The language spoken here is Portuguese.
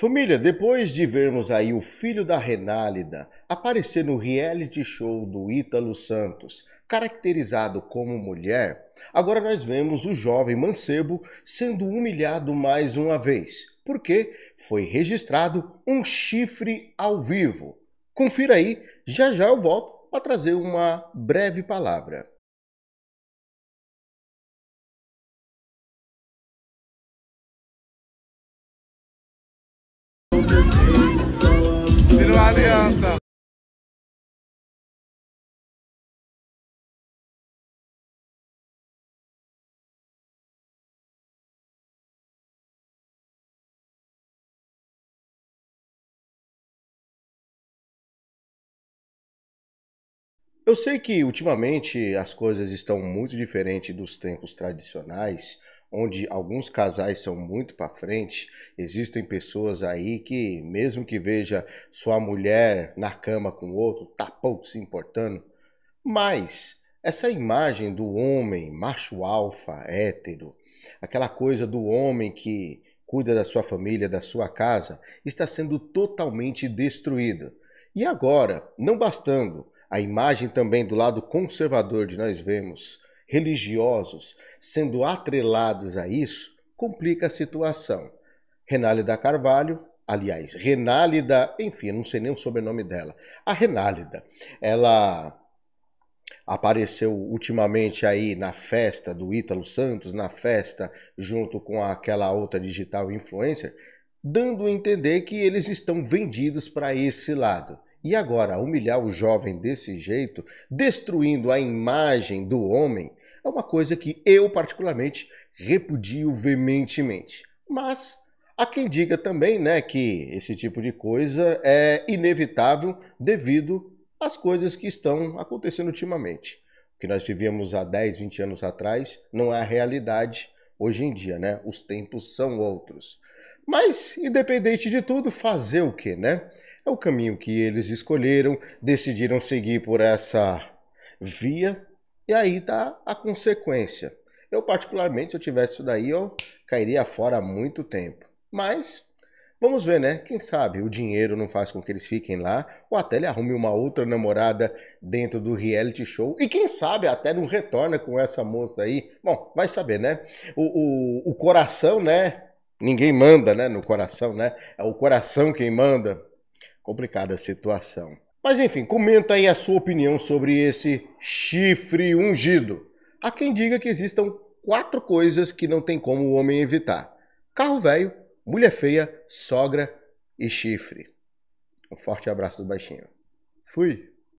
Família, depois de vermos aí o filho da Renálida aparecer no reality show do Ítalo Santos, caracterizado como mulher, agora nós vemos o jovem mancebo sendo humilhado mais uma vez, porque foi registrado um chifre ao vivo. Confira aí, já já eu volto para trazer uma breve palavra. aliança. Eu sei que ultimamente as coisas estão muito diferentes dos tempos tradicionais, onde alguns casais são muito para frente, existem pessoas aí que, mesmo que veja sua mulher na cama com outro, tá pouco se importando. Mas essa imagem do homem macho alfa, hétero, aquela coisa do homem que cuida da sua família, da sua casa, está sendo totalmente destruída. E agora, não bastando, a imagem também do lado conservador de nós vemos religiosos sendo atrelados a isso complica a situação. Renálida Carvalho, aliás, Renálida, enfim, não sei nem o sobrenome dela. A Renálida, ela apareceu ultimamente aí na festa do Ítalo Santos, na festa junto com aquela outra digital influencer, dando a entender que eles estão vendidos para esse lado. E agora, humilhar o jovem desse jeito, destruindo a imagem do homem, é uma coisa que eu, particularmente, repudio veementemente. Mas há quem diga também né, que esse tipo de coisa é inevitável devido às coisas que estão acontecendo ultimamente. O que nós vivíamos há 10, 20 anos atrás não é a realidade hoje em dia, né? Os tempos são outros. Mas, independente de tudo, fazer o que, né? É o caminho que eles escolheram, decidiram seguir por essa via e aí tá a consequência. Eu, particularmente, se eu tivesse isso daí, eu cairia fora há muito tempo. Mas vamos ver, né? Quem sabe o dinheiro não faz com que eles fiquem lá, ou até ele arrume uma outra namorada dentro do reality show. E quem sabe até não retorna com essa moça aí. Bom, vai saber, né? O, o, o coração, né? Ninguém manda, né? No coração, né? É o coração quem manda. Complicada a situação. Mas enfim, comenta aí a sua opinião sobre esse chifre ungido. Há quem diga que existam quatro coisas que não tem como o homem evitar: carro velho, mulher feia, sogra e chifre. Um forte abraço do baixinho. Fui!